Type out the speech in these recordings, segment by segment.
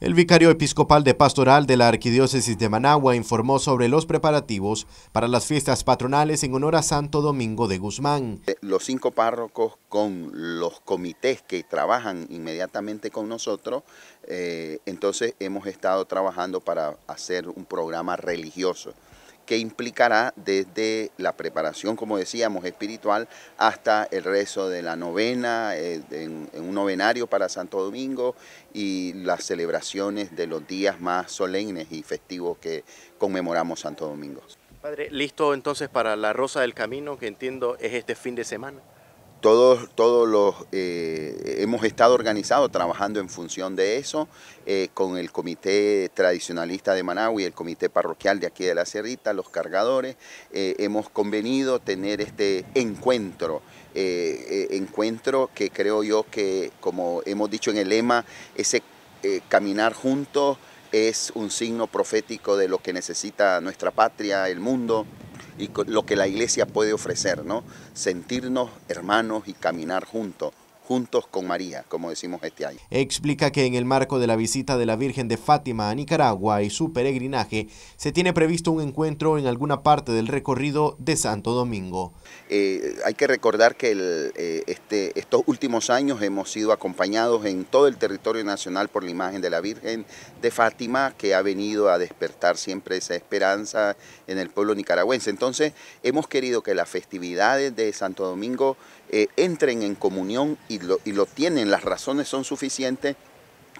El vicario episcopal de pastoral de la Arquidiócesis de Managua informó sobre los preparativos para las fiestas patronales en honor a Santo Domingo de Guzmán. Eh, los cinco párrocos con los comités que trabajan inmediatamente con nosotros, eh, entonces hemos estado trabajando para hacer un programa religioso que implicará desde la preparación, como decíamos, espiritual, hasta el rezo de la novena, eh, en, un novenario para Santo Domingo y las celebraciones de los días más solemnes y festivos que conmemoramos Santo Domingo. Padre, listo entonces para la Rosa del Camino, que entiendo es este fin de semana todos, todos los eh, hemos estado organizados trabajando en función de eso, eh, con el comité tradicionalista de Managua y el comité parroquial de aquí de la Cerrita, los cargadores, eh, hemos convenido tener este encuentro. encuentro que creo yo que, como hemos dicho en el lema, ese caminar juntos es un signo profético de lo que necesita nuestra patria, el mundo y lo que la iglesia puede ofrecer, ¿no? Sentirnos hermanos y caminar juntos juntos con María, como decimos este año. Explica que en el marco de la visita de la Virgen de Fátima a Nicaragua y su peregrinaje, se tiene previsto un encuentro en alguna parte del recorrido de Santo Domingo. Eh, hay que recordar que eh, este, estos últimos años hemos sido acompañados en todo el territorio nacional por la imagen de la Virgen de Fátima, que ha venido a despertar siempre esa esperanza en el pueblo nicaragüense. Entonces, hemos querido que las festividades de Santo Domingo eh, entren en comunión y y lo tienen, las razones son suficientes,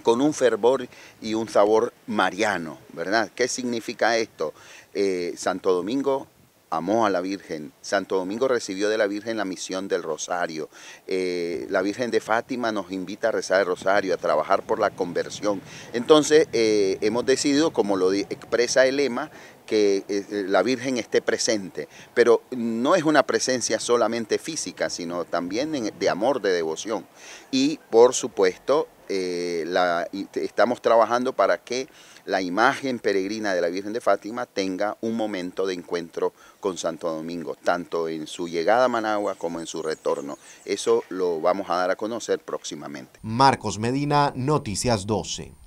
con un fervor y un sabor mariano, ¿verdad? ¿Qué significa esto? Eh, Santo Domingo amó a la Virgen, Santo Domingo recibió de la Virgen la misión del rosario, eh, la Virgen de Fátima nos invita a rezar el rosario, a trabajar por la conversión. Entonces eh, hemos decidido, como lo expresa el lema, que eh, eh, la Virgen esté presente, pero no es una presencia solamente física, sino también de amor, de devoción. Y por supuesto, eh, estamos trabajando para que la imagen peregrina de la Virgen de Fátima tenga un momento de encuentro con Santo Domingo, tanto en su llegada a Managua como en su retorno. Eso lo vamos a dar a conocer próximamente. Marcos Medina, Noticias 12.